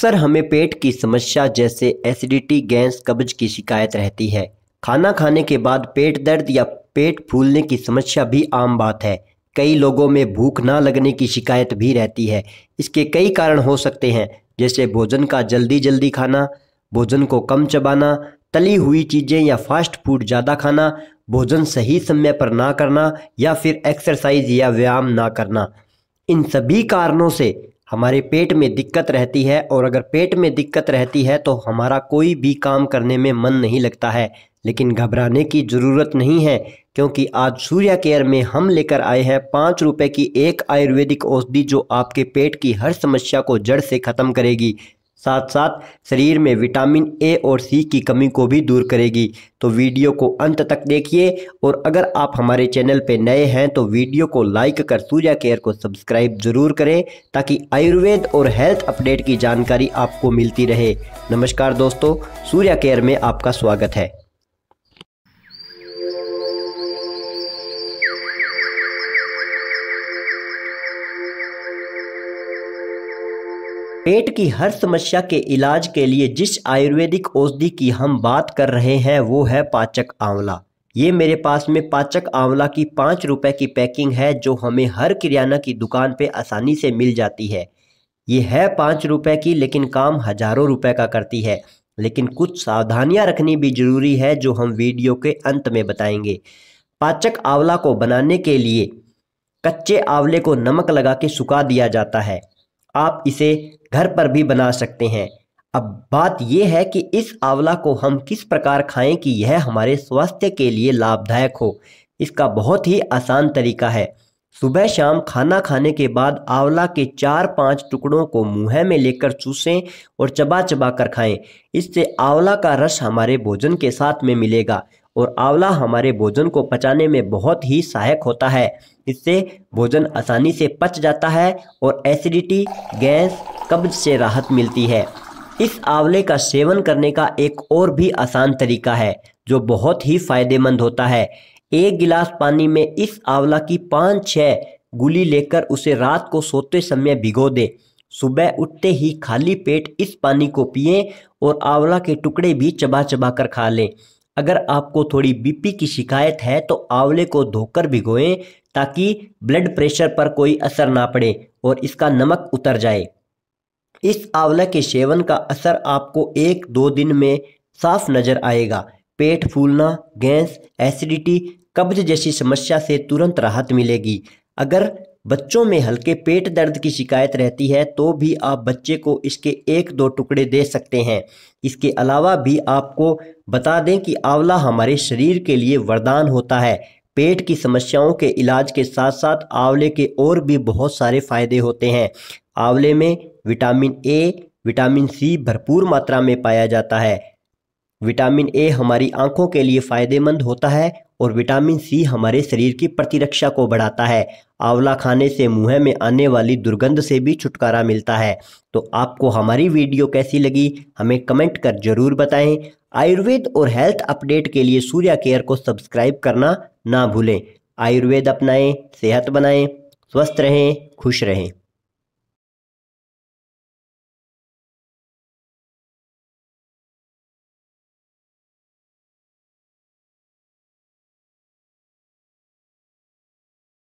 अक्सर हमें पेट की समस्या जैसे एसिडिटी गैस कब्ज की शिकायत रहती है खाना खाने के बाद पेट दर्द या पेट फूलने की समस्या भी आम बात है कई लोगों में भूख ना लगने की शिकायत भी रहती है इसके कई कारण हो सकते हैं जैसे भोजन का जल्दी जल्दी खाना भोजन को कम चबाना तली हुई चीज़ें या फास्ट फूड ज़्यादा खाना भोजन सही समय पर ना करना या फिर एक्सरसाइज या व्यायाम ना करना इन सभी कारणों से हमारे पेट में दिक्कत रहती है और अगर पेट में दिक्कत रहती है तो हमारा कोई भी काम करने में मन नहीं लगता है लेकिन घबराने की ज़रूरत नहीं है क्योंकि आज सूर्या केयर में हम लेकर आए हैं पाँच रुपये की एक आयुर्वेदिक औषधि जो आपके पेट की हर समस्या को जड़ से ख़त्म करेगी साथ साथ शरीर में विटामिन ए और सी की कमी को भी दूर करेगी तो वीडियो को अंत तक देखिए और अगर आप हमारे चैनल पर नए हैं तो वीडियो को लाइक कर सूजा केयर को सब्सक्राइब जरूर करें ताकि आयुर्वेद और हेल्थ अपडेट की जानकारी आपको मिलती रहे नमस्कार दोस्तों सूर्या केयर में आपका स्वागत है पेट की हर समस्या के इलाज के लिए जिस आयुर्वेदिक औषधि की हम बात कर रहे हैं वो है पाचक आंवला ये मेरे पास में पाचक आंवला की पाँच रुपए की पैकिंग है जो हमें हर किराना की दुकान पे आसानी से मिल जाती है ये है पाँच रुपए की लेकिन काम हजारों रुपए का करती है लेकिन कुछ सावधानियां रखनी भी ज़रूरी है जो हम वीडियो के अंत में बताएंगे पाचक आंवला को बनाने के लिए कच्चे आंवले को नमक लगा के सुखा दिया जाता है आप इसे घर पर भी बना सकते हैं अब बात यह है कि इस आंवला को हम किस प्रकार खाएं कि यह हमारे स्वास्थ्य के लिए लाभदायक हो इसका बहुत ही आसान तरीका है सुबह शाम खाना खाने के बाद आंवला के चार पांच टुकड़ों को मुंह में लेकर चूसें और चबा चबा कर खाएं इससे आंवला का रस हमारे भोजन के साथ में मिलेगा और आंवला हमारे भोजन को पचाने में बहुत ही सहायक होता है इससे भोजन आसानी से पच जाता है और एसिडिटी गैस कब्ज से राहत मिलती है इस आंवले का सेवन करने का एक और भी आसान तरीका है जो बहुत ही फायदेमंद होता है एक गिलास पानी में इस आंवला की पाँच छः गुली लेकर उसे रात को सोते समय भिगो दे सुबह उठते ही खाली पेट इस पानी को पिए और आंवला के टुकड़े भी चबा चबा कर खा लें अगर आपको थोड़ी बीपी की शिकायत है तो आंवले को धोकर भिगोएं ताकि ब्लड प्रेशर पर कोई असर ना पड़े और इसका नमक उतर जाए इस आंवला के सेवन का असर आपको एक दो दिन में साफ नजर आएगा पेट फूलना गैस एसिडिटी कब्ज जैसी समस्या से तुरंत राहत मिलेगी अगर बच्चों में हल्के पेट दर्द की शिकायत रहती है तो भी आप बच्चे को इसके एक दो टुकड़े दे सकते हैं इसके अलावा भी आपको बता दें कि आंवला हमारे शरीर के लिए वरदान होता है पेट की समस्याओं के इलाज के साथ साथ आंवले के और भी बहुत सारे फ़ायदे होते हैं आंवले में विटामिन ए विटामिन सी भरपूर मात्रा में पाया जाता है विटामिन ए हमारी आंखों के लिए फ़ायदेमंद होता है और विटामिन सी हमारे शरीर की प्रतिरक्षा को बढ़ाता है आंवला खाने से मुंह में आने वाली दुर्गंध से भी छुटकारा मिलता है तो आपको हमारी वीडियो कैसी लगी हमें कमेंट कर जरूर बताएं आयुर्वेद और हेल्थ अपडेट के लिए सूर्या केयर को सब्सक्राइब करना ना भूलें आयुर्वेद अपनाएं सेहत बनाएं स्वस्थ रहें खुश रहें